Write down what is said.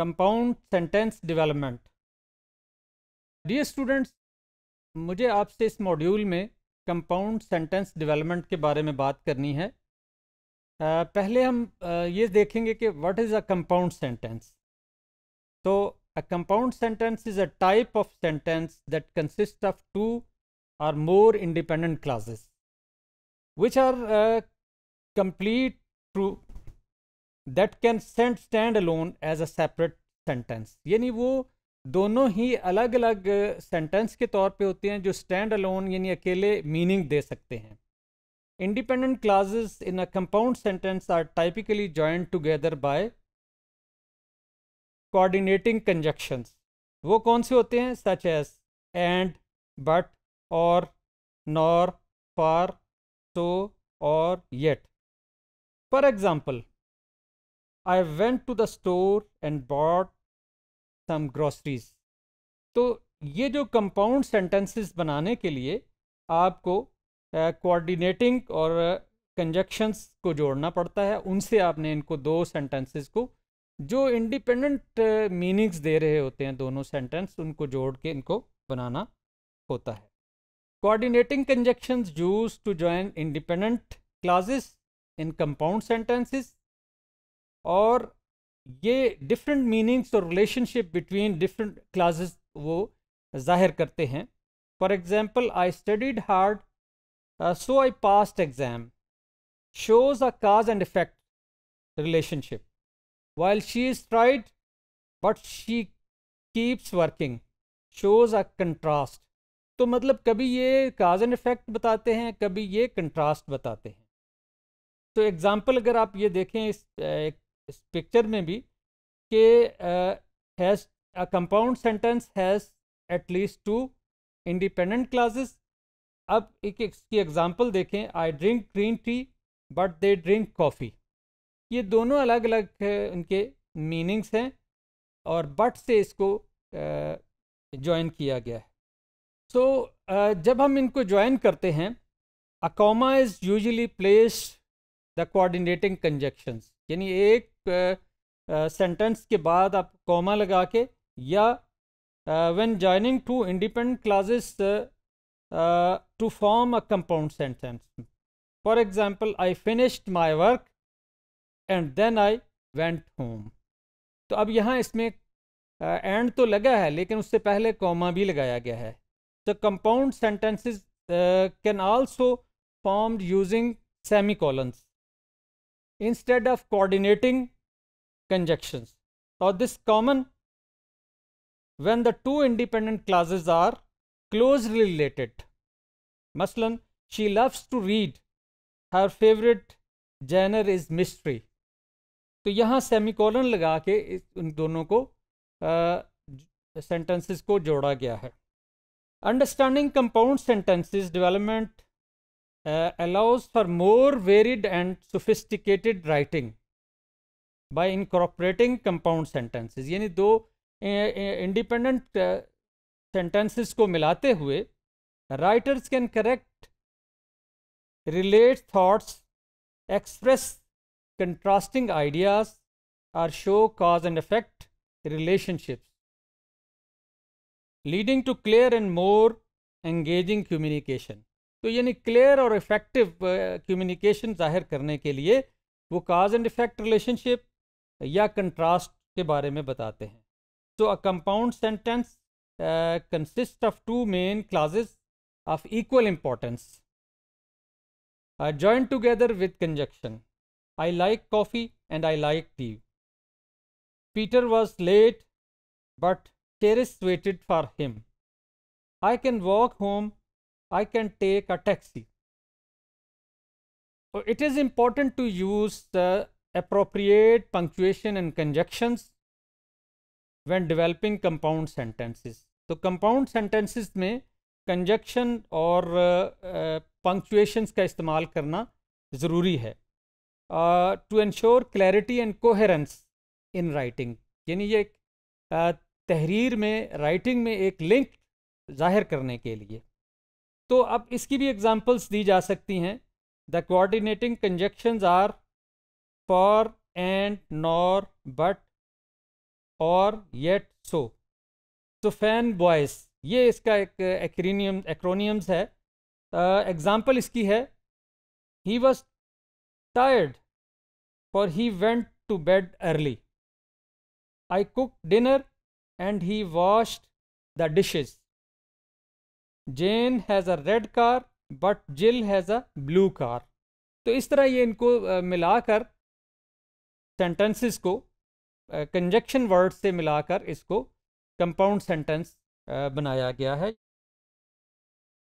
Compound sentence development dear students मुझे आपसे इस मॉड्यूल में कंपाउंड सेंटेंस डेवलपमेंट के बारे में बात करनी है पहले हम ये देखेंगे कि what is a compound sentence तो a compound sentence is a type of sentence that consist of two or more independent classes which are complete that can sent stand alone as a separate sentence यानी वो दोनों ही अलग अलग sentence के तौर पे होते हैं जो स्टैंड अलोन यानी अकेले मीनिंग दे सकते हैं independent clauses in a compound sentence are typically joint together by coordinating conjunctions वो कौन से होते हैं सच एज एंड बट और नॉर फार सो और yet for example I went to the store and bought some groceries तो ये जो कंपाउंड सेंटेंसेस बनाने के लिए आपको कोऑर्डिनेटिंग uh, और कंजक्शंस uh, को जोड़ना पड़ता है उनसे आपने इनको दो सेंटेंसेस को जो इंडिपेंडेंट मीनिंग्स uh, दे रहे होते हैं दोनों सेंटेंस उनको जोड़ के इनको बनाना होता है coordinating conjunctions use to join independent clauses in compound sentences और ये डिफरेंट मीनिंग्स और रिलेशनशिप बिटवीन डिफरेंट क्लासेस वो जाहिर करते हैं for example I studied hard so I passed exam shows a cause and effect relationship while she is tried but she keeps working shows a contrast तो मतलब कभी ये काज and effect बताते हैं कभी ये कंट्रास्ट बताते हैं तो एग्जांपल अगर आप ये देखें इस एक इस पिक्चर में भी कि has a compound sentence has at least two independent clauses अब एक इसकी एग्जांपल देखें I drink green tea but they drink coffee ये दोनों अलग अलग उनके मीनिंग्स हैं और बट से इसको ज्वाइन किया गया है सो so, जब हम इनको ज्वाइन करते हैं a comma is usually placed the coordinating conjunctions यानी एक सेंटेंस के बाद आप कॉमा लगा के या when joining two independent clauses to form a compound sentence for example I finished my work and then I went home तो अब यहाँ इसमें एंड uh, तो लगा है लेकिन उससे पहले कॉमा भी लगाया गया है the compound sentences can also formed using semicolons instead of coordinating conjunctions. Now this common when the two independent clauses are closely related. Maslan, she loves to read. Her favorite genre is mystery. to yahan semicolon laga ke के dono ko uh, sentences ko joda gaya hai understanding compound sentences development uh, allows for more varied and sophisticated writing by incorporating compound sentences यानी दो independent uh, sentences ko milate hue, writers can correct relate thoughts, express contrasting ideas, or show cause and effect relationships, leading to clear and more engaging communication. तो यानी clear और effective communication ज़ाहिर करने के लिए वो काज एंड इफ़ेक्ट रिलेशनशिप या contrast के बारे में बताते हैं so a compound sentence consist of two main clauses of equal importance joined together with conjunction I like coffee and I like tea Peter was late but Terris waited for him I can walk home I can take a taxi. So it is important to use the appropriate punctuation and conjunctions when developing compound sentences. So compound sentences में conjunction और uh, uh, punctuations का इस्तेमाल करना ज़रूरी है to ensure clarity and coherence in writing. यानी ये तहरीर में राइटिंग में एक लिंक जाहिर करने के लिए तो अब इसकी भी एग्जाम्पल्स दी जा सकती हैं the coordinating conjunctions are for and nor but or yet so तो फैन बॉयस ये इसका एक एक्रीनियम एक्रोनियम्स है एग्ज़ाम्पल uh, इसकी है he was tired for he went to bed early I cook dinner and he washed the dishes Jane has a red car but Jill has a blue car तो इस तरह ये इनको मिलाकर sentences को conjunction word से मिलाकर इसको कंपाउंड सेंटेंस बनाया गया है